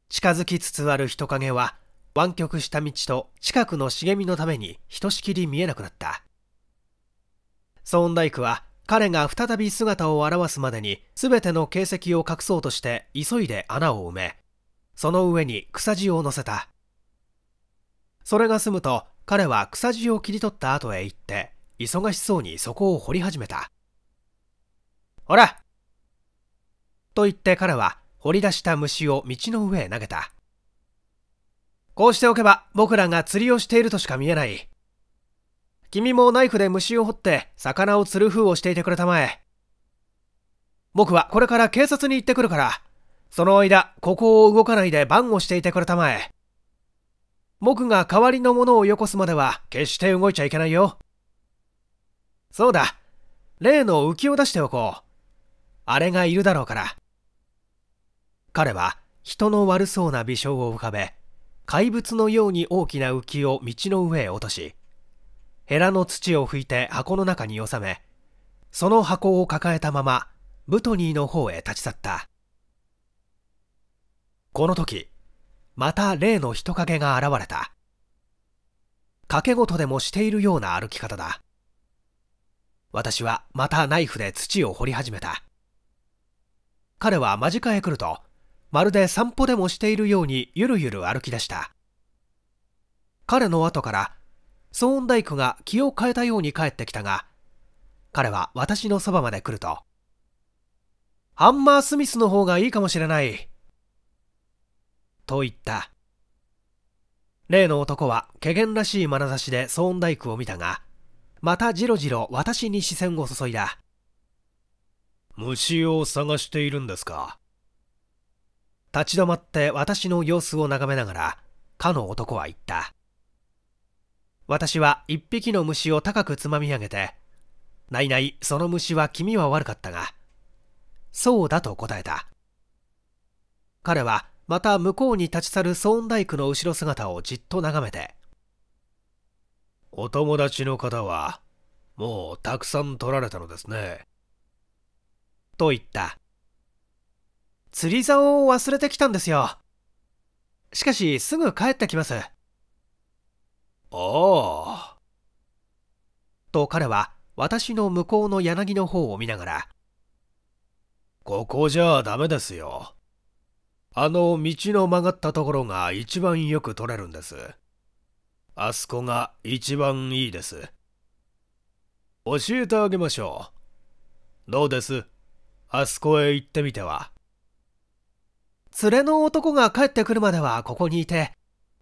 近づきつつある人影は湾曲した道と近くの茂みのためにひとしきり見えなくなったソーンダイクは彼が再び姿を現すまでに全ての形跡を隠そうとして急いで穴を埋めその上に草地を乗せたそれが済むと彼は草地を切り取った後へ行って忙しそうにそこを掘り始めたほらと言って彼は掘り出した虫を道の上へ投げた。こうしておけば僕らが釣りをしているとしか見えない。君もナイフで虫を掘って魚を釣る風をしていてくれたまえ。僕はこれから警察に行ってくるから、その間ここを動かないで番をしていてくれたまえ。僕が代わりのものをよこすまでは決して動いちゃいけないよ。そうだ。例の浮きを出しておこう。あれがいるだろうから。彼は人の悪そうな微笑を浮かべ怪物のように大きな浮きを道の上へ落としヘラの土を拭いて箱の中に収めその箱を抱えたままブトニーの方へ立ち去ったこの時また例の人影が現れた賭け事でもしているような歩き方だ私はまたナイフで土を掘り始めた彼は間近へ来るとまるで散歩でもしているようにゆるゆる歩き出した。彼の後から、ソーンダイクが気を変えたように帰ってきたが、彼は私のそばまで来ると、ハンマースミスの方がいいかもしれない。と言った。例の男は、怪げらしい眼差しでソーンダイクを見たが、またじろじろ私に視線を注いだ。虫を探しているんですか立ち止まって私の様子を眺めながら、かの男は言った。私は一匹の虫を高くつまみ上げて、ないないその虫は気味は悪かったが、そうだと答えた。彼はまた向こうに立ち去るソーンダイクの後ろ姿をじっと眺めて、お友達の方は、もうたくさん取られたのですね。と言った。釣り竿を忘れてきたんですよ。しかし、すぐ帰ってきます。ああ。と彼は、私の向こうの柳の方を見ながら、ここじゃダメですよ。あの道の曲がったところが一番よく取れるんです。あそこが一番いいです。教えてあげましょう。どうですあそこへ行ってみては。連れの男が帰ってくるまではここにいて、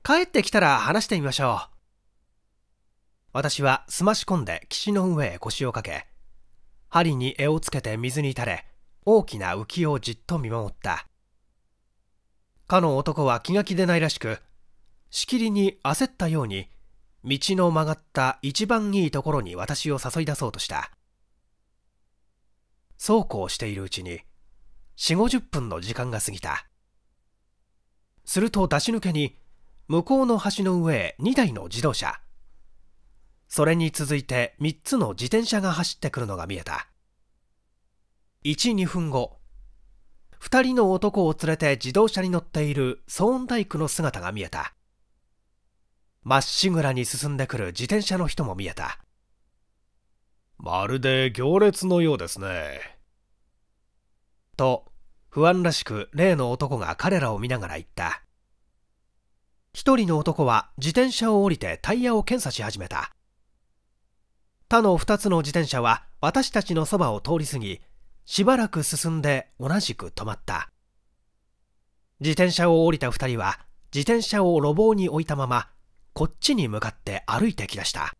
帰ってきたら話してみましょう。私はすまし込んで岸の上へ腰をかけ、針に柄をつけて水に垂れ、大きな浮きをじっと見守った。かの男は気が気でないらしく、しきりに焦ったように、道の曲がった一番いいところに私を誘い出そうとした。そうこうしているうちに、四五十分の時間が過ぎた。すると出し抜けに向こうの橋の上へ2台の自動車それに続いて3つの自転車が走ってくるのが見えた12分後2人の男を連れて自動車に乗っているソーンダイクの姿が見えたまっしぐらに進んでくる自転車の人も見えたまるで行列のようですねと不安らしく例の男が彼らを見ながら言った。一人の男は自転車を降りてタイヤを検査し始めた。他の二つの自転車は私たちのそばを通り過ぎ、しばらく進んで同じく止まった。自転車を降りた二人は自転車を路傍に置いたまま、こっちに向かって歩いてきだした。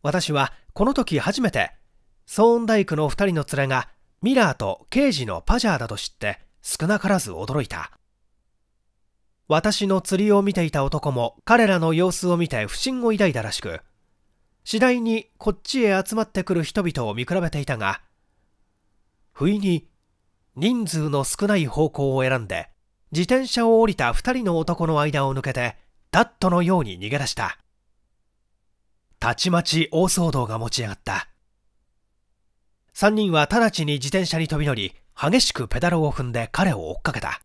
私はこの時初めて、ソーン大工の二人の連れがミラーと刑事のパジャーだと知って少なからず驚いた。私の釣りを見ていた男も彼らの様子を見て不審を抱いたらしく、次第にこっちへ集まってくる人々を見比べていたが、不意に人数の少ない方向を選んで、自転車を降りた二人の男の間を抜けて、ダットのように逃げ出した。たちまち大騒動が持ち上がった。3人は直ちに自転車に飛び乗り、激しくペダルを踏んで彼を追っかけた。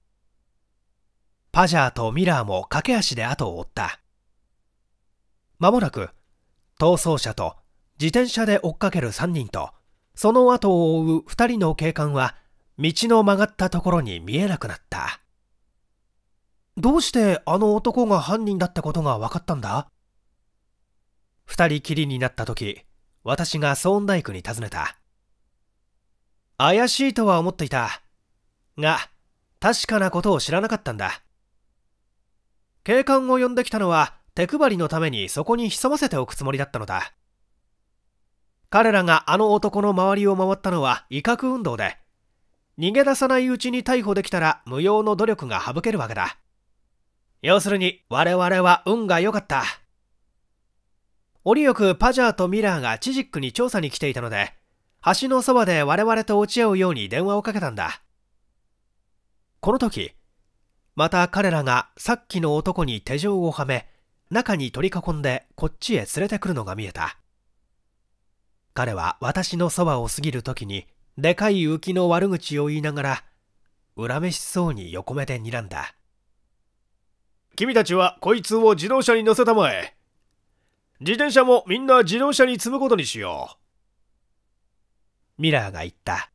パジャーとミラーも駆け足で後を追った。まもなく、逃走者と自転車で追っかける3人と、その後を追う2人の警官は、道の曲がったところに見えなくなった。どうしてあの男が犯人だってことが分かったんだ二人きりになった時、私がソーンダイクに尋ねた。怪しいとは思っていた。が、確かなことを知らなかったんだ。警官を呼んできたのは手配りのためにそこに潜ませておくつもりだったのだ。彼らがあの男の周りを回ったのは威嚇運動で、逃げ出さないうちに逮捕できたら無用の努力が省けるわけだ。要するに我々は運が良かった。折よくパジャーとミラーがチジックに調査に来ていたので、橋のそばで我々と落ち合うように電話をかけたんだ。この時、また彼らがさっきの男に手錠をはめ、中に取り囲んでこっちへ連れてくるのが見えた。彼は私のそばを過ぎる時に、でかい浮きの悪口を言いながら、恨めしそうに横目で睨んだ。君たちはこいつを自動車に乗せたまえ。自転車もみんな自動車に積むことにしよう。ミラーが言った。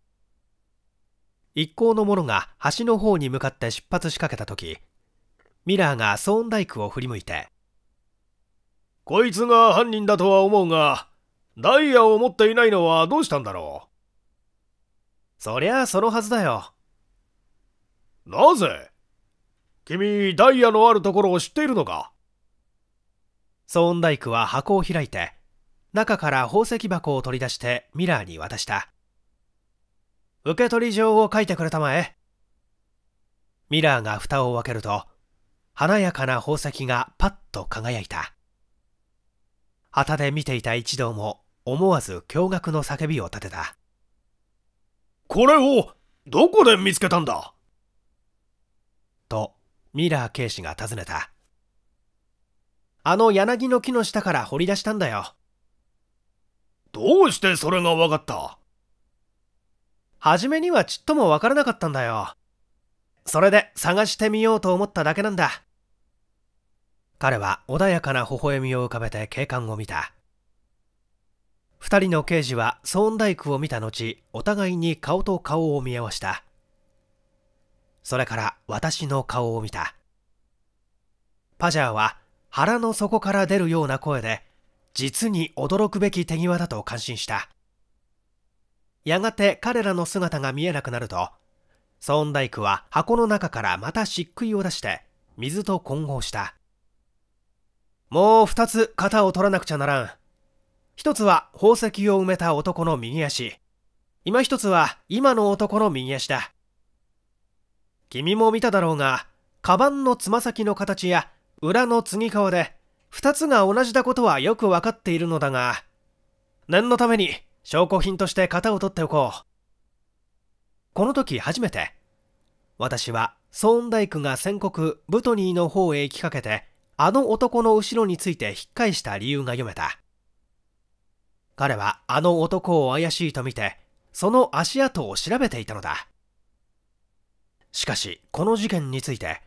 一行の者が橋の方に向かって出発しかけた時、ミラーがソーンダイクを振り向いて、こいつが犯人だとは思うが、ダイヤを持っていないのはどうしたんだろうそりゃそのはずだよ。なぜ君、ダイヤのあるところを知っているのかソーンダイクは箱を開いて、中から宝石箱を取り出してミラーに渡した。受け取り状を書いてくれたまえ。ミラーが蓋を開けると、華やかな宝石がパッと輝いた。旗で見ていた一同も思わず驚愕の叫びを立てた。これをどこで見つけたんだとミラー警視が尋ねた。あの柳の木の下から掘り出したんだよ。どうしてそれが分かった初めにはちっとも分からなかったんだよ。それで探してみようと思っただけなんだ。彼は穏やかな微笑みを浮かべて警官を見た。二人の刑事はソーンダイクを見た後、お互いに顔と顔を見合わした。それから私の顔を見た。パジャーは腹の底から出るような声で実に驚くべき手際だと感心したやがて彼らの姿が見えなくなるとソーンダイクは箱の中からまた漆喰を出して水と混合したもう2つ型を取らなくちゃならん1つは宝石を埋めた男の右足今一つは今の男の右足だ君も見ただろうがカバンのつま先の形や裏の継ぎ革で2つが同じだことはよくわかっているのだが、念のために証拠品として型を取っておこう。この時初めて、私はソーンダイクが宣告ブトニーの方へ行きかけて、あの男の後ろについて引っ返した理由が読めた。彼はあの男を怪しいと見て、その足跡を調べていたのだ。しかし、この事件について、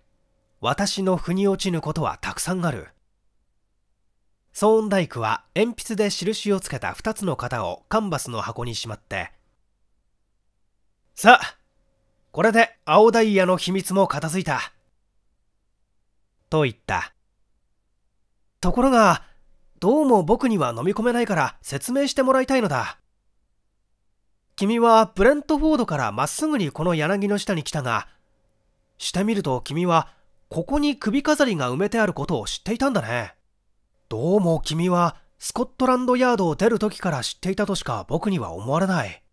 私の腑に落ちぬことはたくさんある。ソーンダクは鉛筆で印をつけた2つの型をカンバスの箱にしまって、さあ、これで青ダイヤの秘密も片付いた。と言った。ところが、どうも僕には飲み込めないから説明してもらいたいのだ。君はブレントフォードからまっすぐにこの柳の下に来たが、してみると君はここに首飾りが埋めてあることを知っていたんだね。どうも君はスコットランドヤードを出る時から知っていたとしか僕には思われない。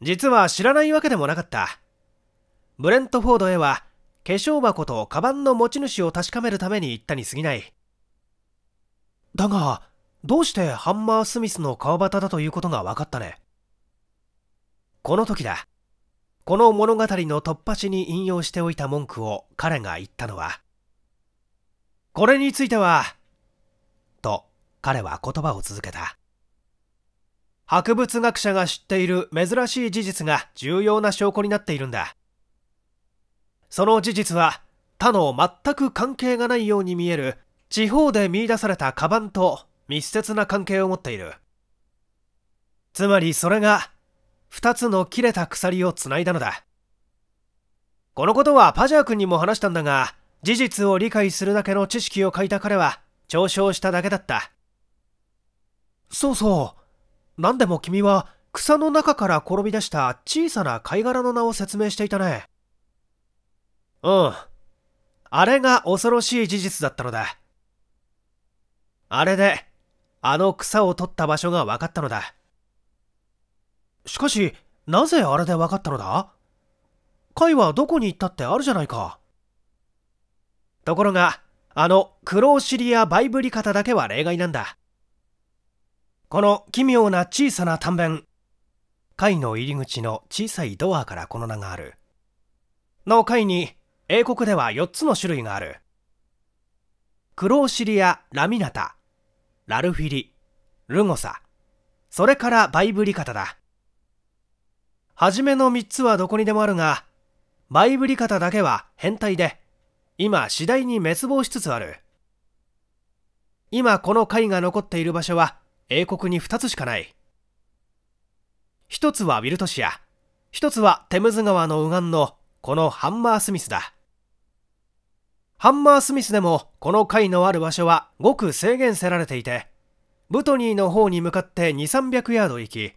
実は知らないわけでもなかった。ブレントフォードへは化粧箱とカバンの持ち主を確かめるために行ったに過ぎない。だが、どうしてハンマースミスの川端だということが分かったね。この時だ。この物語の突破しに引用しておいた文句を彼が言ったのは、これについては、と彼は言葉を続けた。博物学者が知っている珍しい事実が重要な証拠になっているんだ。その事実は他の全く関係がないように見える地方で見いだされたカバンと密接な関係を持っている。つまりそれが2つの切れた鎖を繋いだのだ。このことはパジャー君にも話したんだが、事実を理解するだけの知識を書いた彼は、嘲笑しただけだった。そうそう。何でも君は、草の中から転び出した小さな貝殻の名を説明していたね。うん。あれが恐ろしい事実だったのだ。あれで、あの草を取った場所が分かったのだ。しかし、なぜあれで分かったのだ貝はどこに行ったってあるじゃないか。ところが、あのーシリやバイブリカタだけは例外なんだ。この奇妙な小さな短弁、階の入り口の小さいドアからこの名がある。の階に英国では4つの種類がある。クローシリア・ラミナタ、ラルフィリ、ルゴサ、それからバイブリカタだ。はじめの3つはどこにでもあるが、バイブリカタだけは変態で今次第に滅亡しつつある。今この貝が残っている場所は英国に2つしかない。1つはウィルトシア、1つはテムズ川の右岸のこのハンマースミスだ。ハンマースミスでもこの貝のある場所はごく制限せられていて、ブトニーの方に向かって2、300ヤード行き、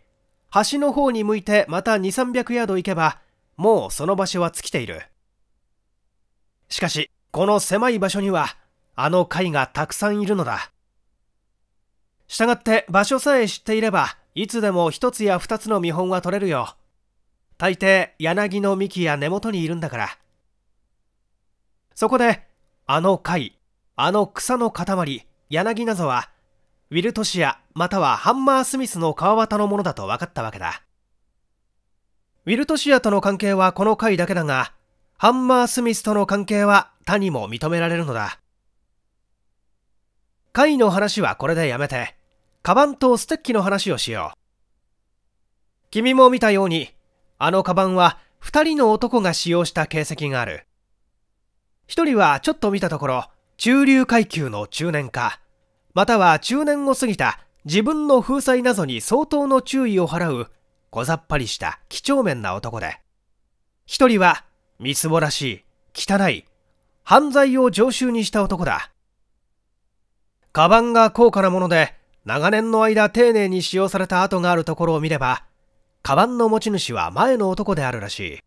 橋の方に向いてまた2、300ヤード行けば、もうその場所は尽きている。しかし、この狭い場所には、あの貝がたくさんいるのだ。従って場所さえ知っていれば、いつでも一つや二つの見本は取れるよ。大抵、柳の幹や根元にいるんだから。そこで、あの貝、あの草の塊、柳なぞは、ウィルトシアまたはハンマースミスの川端のものだと分かったわけだ。ウィルトシアとの関係はこの回だけだが、ハンマースミスとの関係は他にも認められるのだ。会の話はこれでやめて、カバンとステッキの話をしよう。君も見たように、あのカバンは2人の男が使用した形跡がある。1人はちょっと見たところ、中流階級の中年か、または中年を過ぎた自分の風災謎に相当の注意を払う、小ざっぱりした几帳面な男で。1人は、みすぼらしい、汚い、犯罪を常習にした男だ。カバンが高価なもので、長年の間丁寧に使用された跡があるところを見れば、カバンの持ち主は前の男であるらしい。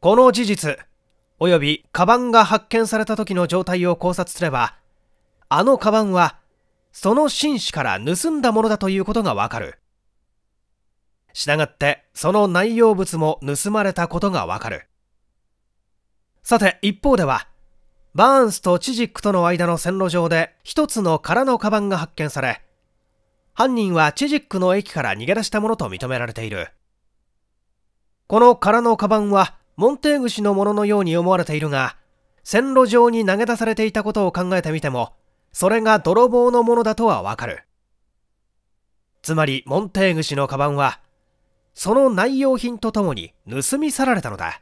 この事実、およびカバンが発見された時の状態を考察すれば、あのカバンは、その紳士から盗んだものだということがわかる。従って、その内容物も盗まれたことがわかる。さて、一方では、バーンスとチジックとの間の線路上で一つの空のカバンが発見され、犯人はチジックの駅から逃げ出したものと認められている。この空のカバンは、モンテーグ氏のもののように思われているが、線路上に投げ出されていたことを考えてみても、それが泥棒のものだとはわかる。つまり、モンテーグ氏のカバンは、その内容品とともに盗み去られたのだ。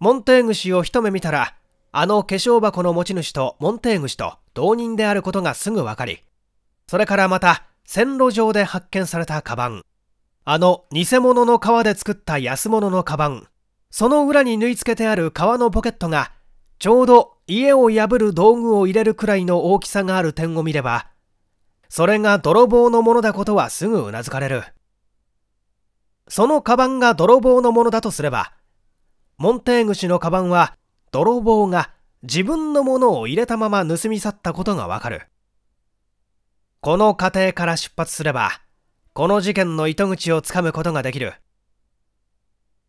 モンテーグ氏を一目見たら、あの化粧箱の持ち主とモンテーグ氏と同人であることがすぐわかり、それからまた線路上で発見されたカバン、あの偽物の革で作った安物のカバン、その裏に縫い付けてある革のポケットが、ちょうど家を破る道具を入れるくらいの大きさがある点を見れば、それが泥棒のものだことはすぐうなずかれる。そのカバンが泥棒のものだとすれば、モンテーグ氏のカバンは泥棒が自分のものを入れたまま盗み去ったことがわかる。この過程から出発すれば、この事件の糸口をつかむことができる。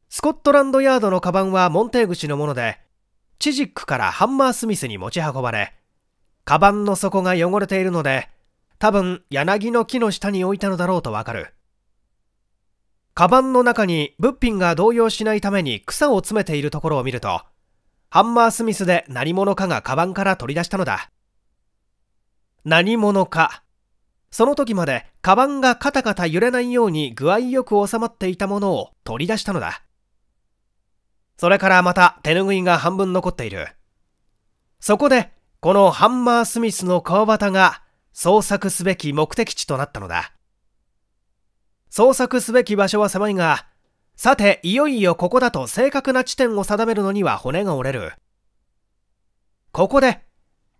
スコットランドヤードのカバンはモンテーグ氏のもので、チジックからハンマースミスに持ち運ばれ、カバンの底が汚れているので、多分柳の木の下に置いたのだろうとわかる。カバンの中に物品が動揺しないために草を詰めているところを見ると、ハンマースミスで何者かがカバンから取り出したのだ。何者か。その時までカバンがカタカタ揺れないように具合よく収まっていたものを取り出したのだ。それからまた手拭いが半分残っている。そこで、このハンマースミスの川端が捜索すべき目的地となったのだ。捜索すべき場所は狭いが、さて、いよいよここだと正確な地点を定めるのには骨が折れる。ここで、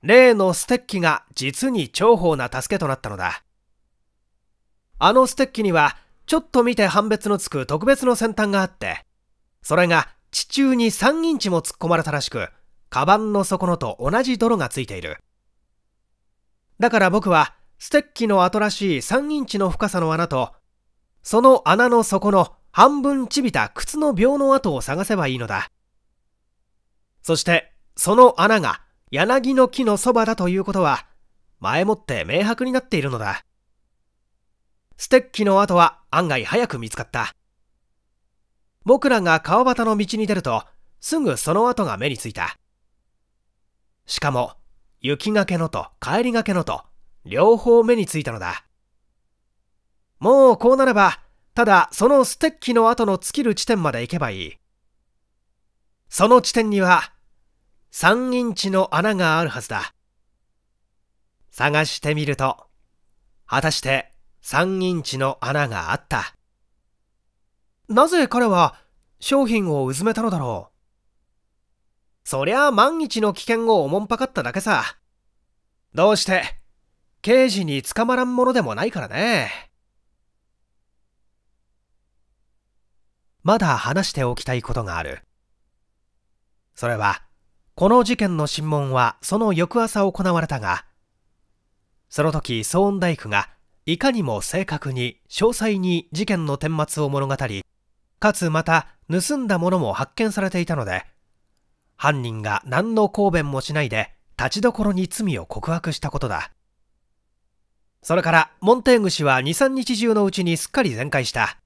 例のステッキが実に重宝な助けとなったのだ。あのステッキには、ちょっと見て判別のつく特別の先端があって、それが地中に3インチも突っ込まれたらしく、カバンの底のと同じ泥がついている。だから僕は、ステッキの後らしい3インチの深さの穴とその穴の底の半分ちびた靴の病の跡を探せばいいのだ。そして、その穴が柳の木のそばだということは、前もって明白になっているのだ。ステッキの跡は案外早く見つかった。僕らが川端の道に出ると、すぐその跡が目についた。しかも、雪がけのと帰りがけのと、両方目についたのだ。もうこうなれば、ただそのステッキの後の尽きる地点まで行けばいい。その地点には、3インチの穴があるはずだ。探してみると、果たして3インチの穴があった。なぜ彼は商品をうずめたのだろうそりゃあ万一の危険をおもんぱかっただけさ。どうして、刑事に捕まらんものでもないからね。まだ話しておきたいことがある。それは、この事件の審問はその翌朝行われたが、その時、騒音大工がいかにも正確に詳細に事件の顛末を物語り、かつまた盗んだものも発見されていたので、犯人が何の抗弁もしないで立ちどころに罪を告白したことだ。それから、モンテーグ氏は2、3日中のうちにすっかり全開した。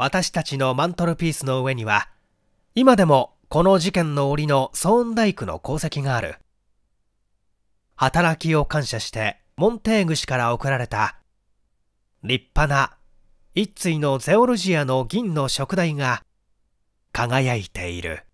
私たちのマントルピースの上には、今でもこの事件の折のソーンダイクの功績がある。働きを感謝して、モンテーグ氏から贈られた、立派な一対のゼオルジアの銀の食台が輝いている。